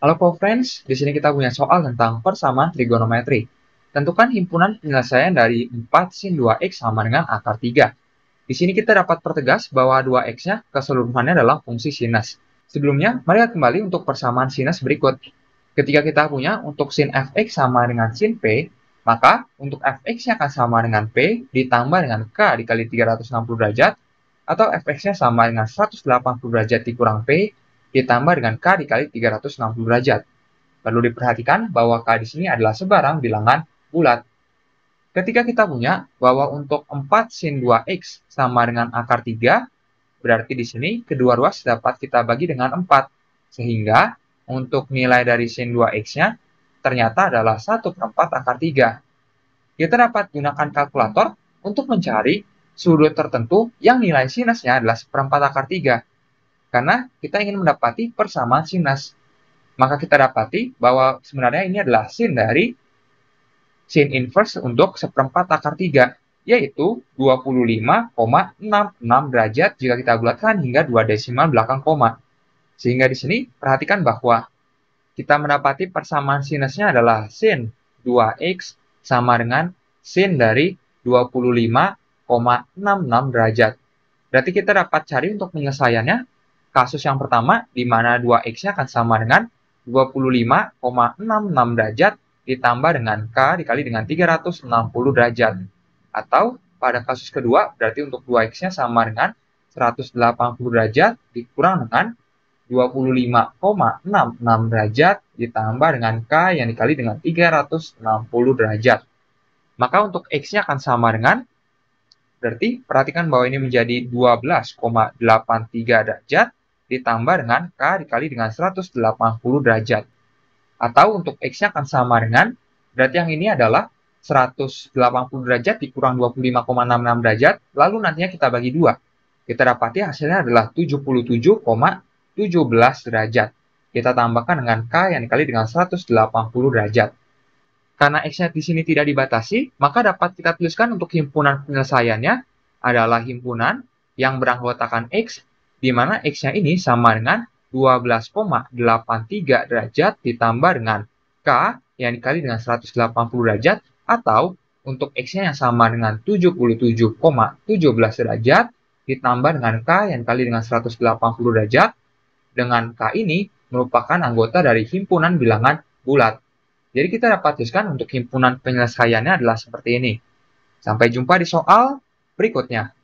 Halo co-friends, di sini kita punya soal tentang persamaan trigonometri. Tentukan himpunan penyelesaian dari 4 sin 2x sama dengan akar 3. Di sini kita dapat pertegas bahwa 2x-nya keseluruhannya adalah fungsi sinus. Sebelumnya, mari kita kembali untuk persamaan sinus berikut. Ketika kita punya untuk sin fx sama dengan sin p, maka untuk fx-nya akan sama dengan p ditambah dengan k dikali 360 derajat, atau fx-nya sama dengan 180 derajat dikurang p ditambah dengan K dikali 360 derajat. Perlu diperhatikan bahwa K di sini adalah sebarang bilangan bulat. Ketika kita punya bahwa untuk 4 sin 2x sama dengan akar 3, berarti di sini kedua ruas dapat kita bagi dengan 4. Sehingga untuk nilai dari sin 2x-nya ternyata adalah 1 per 4 akar 3. Kita dapat gunakan kalkulator untuk mencari sudut tertentu yang nilai sinusnya adalah seperempat akar 3. Karena kita ingin mendapati persamaan sinas. Maka kita dapati bahwa sebenarnya ini adalah sin dari sin inverse untuk seperempat akar 3, yaitu 25,66 derajat jika kita bulatkan hingga 2 desimal belakang koma. Sehingga di sini perhatikan bahwa kita mendapati persamaan sinusnya adalah sin 2x sama dengan sin dari 25,66 derajat. Berarti kita dapat cari untuk penyelesaiannya Kasus yang pertama, di mana 2x-nya akan sama dengan 25,66 derajat ditambah dengan K dikali dengan 360 derajat. Atau pada kasus kedua, berarti untuk 2x-nya sama dengan 180 derajat dikurang dengan 25,66 derajat ditambah dengan K yang dikali dengan 360 derajat. Maka untuk X-nya akan sama dengan, berarti perhatikan bahwa ini menjadi 12,83 derajat ditambah dengan K dikali dengan 180 derajat. Atau untuk X-nya akan sama dengan, berarti yang ini adalah 180 derajat dikurang 25,66 derajat, lalu nantinya kita bagi dua. Kita dapati hasilnya adalah 77,17 derajat. Kita tambahkan dengan K yang dikali dengan 180 derajat. Karena X-nya di sini tidak dibatasi, maka dapat kita tuliskan untuk himpunan penyelesaiannya adalah himpunan yang beranggotakan X di mana X-nya ini sama dengan 12,83 derajat ditambah dengan K yang dikali dengan 180 derajat atau untuk X-nya yang sama dengan 77,17 derajat ditambah dengan K yang dikali dengan 180 derajat dengan K ini merupakan anggota dari himpunan bilangan bulat. Jadi kita dapat tuliskan untuk himpunan penyelesaiannya adalah seperti ini. Sampai jumpa di soal berikutnya.